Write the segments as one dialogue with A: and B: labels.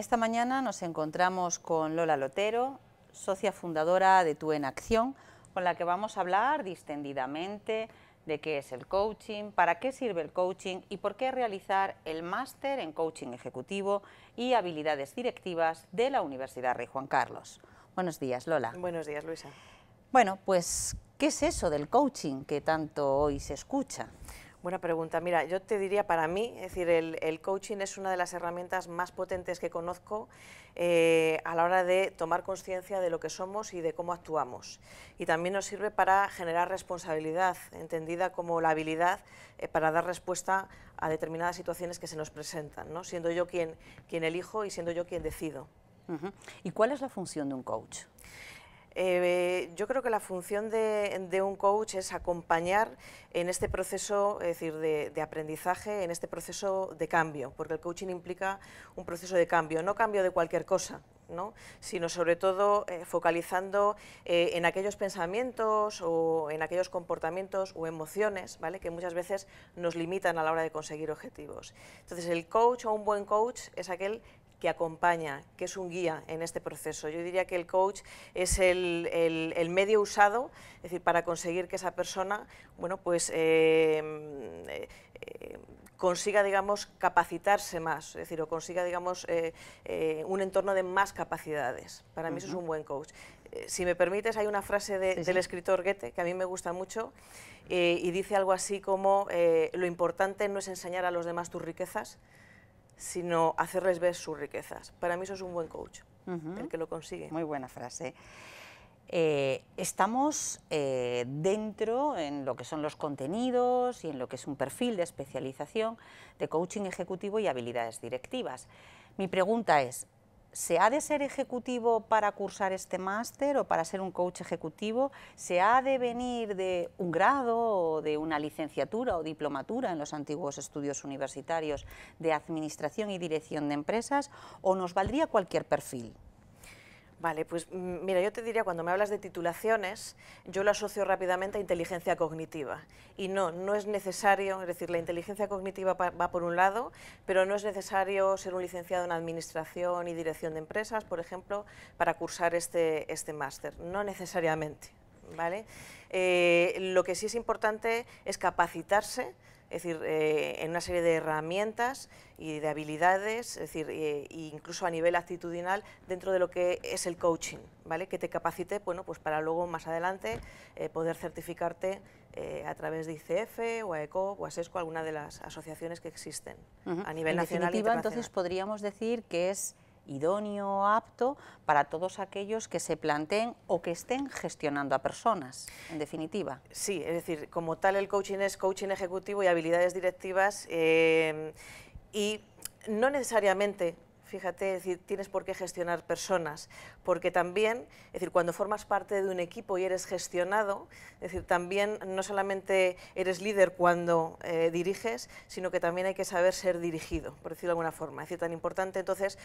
A: esta mañana nos encontramos con Lola Lotero, socia fundadora de Tú en Acción, con la que vamos a hablar distendidamente de qué es el coaching, para qué sirve el coaching y por qué realizar el máster en coaching ejecutivo y habilidades directivas de la Universidad Rey Juan Carlos. Buenos días, Lola. Buenos días, Luisa. Bueno, pues, ¿qué es eso del coaching que tanto hoy se escucha?
B: Buena pregunta. Mira, yo te diría para mí, es decir, el, coaching es una de las herramientas más potentes que conozco eh, a la hora de tomar conciencia de lo que somos y de cómo actuamos. Y también nos sirve para generar responsabilidad, entendida como la habilidad eh, para dar respuesta a determinadas situaciones que se nos presentan, ¿no? siendo yo quien, quien elijo y siendo yo quien decido.
A: ¿Y cuál es la función de un coach?
B: Eh, yo creo que la función de, un coach es acompañar en este proceso, es decir, de, aprendizaje, en este proceso de cambio, porque el coaching implica un proceso de cambio, no cambio de cualquier cosa, ¿no? sino sobre todo eh, focalizando eh, en aquellos pensamientos o en aquellos comportamientos o emociones ¿vale? que muchas veces nos limitan a la hora de conseguir objetivos. Entonces el coach o un buen coach es aquel que acompaña, que es un guía en este proceso. Yo diría que el coach es el, medio usado, es decir, para conseguir que esa persona, bueno, pues eh, eh, consiga, digamos, capacitarse más, es decir, o consiga, digamos, eh, un entorno de más capacidades. Para mí eso es un buen coach. si me permites, hay una frase del escritor Goethe que a mí me gusta mucho y dice algo así como, lo importante no es enseñar a los demás tus riquezas, sino hacerles ver sus
A: riquezas. Para mí eso es un buen coach, el que lo consigue. Muy buena frase. Eh, estamos eh, dentro en lo que son los contenidos y en lo que es un perfil de especialización de coaching ejecutivo y habilidades directivas. Mi pregunta es, ¿Se ha de ser ejecutivo para cursar este máster o para ser un coach ejecutivo? ¿Se ha de venir de un grado o de una licenciatura o diplomatura en los antiguos estudios universitarios de administración y dirección de empresas? ¿O nos valdría cualquier perfil? Vale, pues mm, mira, yo te diría, cuando me hablas de
B: titulaciones, yo lo asocio rápidamente a inteligencia cognitiva. Y no, no es necesario, es decir, la inteligencia cognitiva va por un lado, pero no es necesario ser un licenciado en administración y dirección de empresas, por ejemplo, para cursar este, este máster. No necesariamente. ¿vale? Eh, lo que sí es importante es capacitarse, es decir, eh, en una serie de herramientas y de habilidades, es decir, eh, incluso a nivel actitudinal dentro de lo que es el coaching, ¿vale? Que te capacite, bueno, pues para luego más adelante poder certificarte a través de ICF o ECO,
A: o a SESCO, e alguna de las asociaciones que existen a nivel nacional. E entonces podríamos decir que es idóneo, apto para todos aquellos que se planteen o que estén gestionando a personas, en definitiva. Sí, es decir, como tal el coaching es coaching ejecutivo
B: y habilidades directivas eh, y no necesariamente fíjate, decir, tienes por qué gestionar personas, porque también, es decir, cuando formas parte de un equipo y eres gestionado, es decir, también no solamente eres líder cuando eh, diriges, sino que también hay que saber ser dirigido, por decirlo de alguna forma, es tan importante, entonces,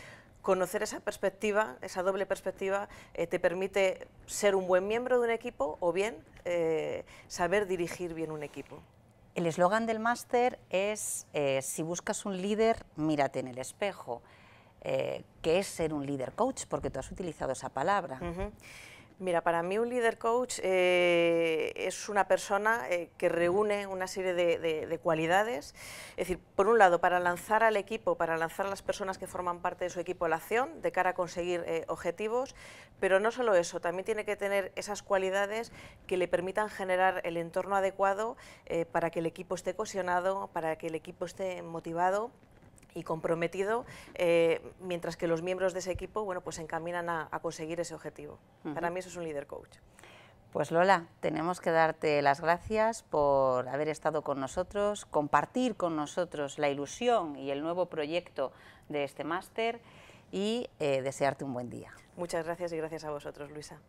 B: conocer esa perspectiva, esa doble perspectiva, eh, te permite ser un buen miembro de un equipo o bien eh, saber dirigir bien un equipo.
A: El eslogan del máster es, si buscas un líder, mírate en el espejo eh, qué es ser un líder coach, porque tú has utilizado esa palabra. Mira, para mí
B: un líder coach eh, es una persona eh, que reúne una serie de, cualidades. Es decir, por un lado, para lanzar al equipo, para lanzar a las personas que forman parte de su equipo a la acción, de cara a conseguir eh, objetivos, pero no solo eso, también tiene que tener esas cualidades que le permitan generar el entorno adecuado para que el equipo esté cohesionado, para que el equipo esté motivado y comprometido, eh, mientras que los miembros de ese equipo bueno, pues se encaminan a, conseguir ese objetivo. Para mí eso es un líder coach.
A: Pues Lola, tenemos que darte las gracias por haber estado con nosotros, compartir con nosotros la ilusión y el nuevo proyecto de este máster y eh, desearte un buen día. Muchas gracias y gracias a vosotros, Luisa.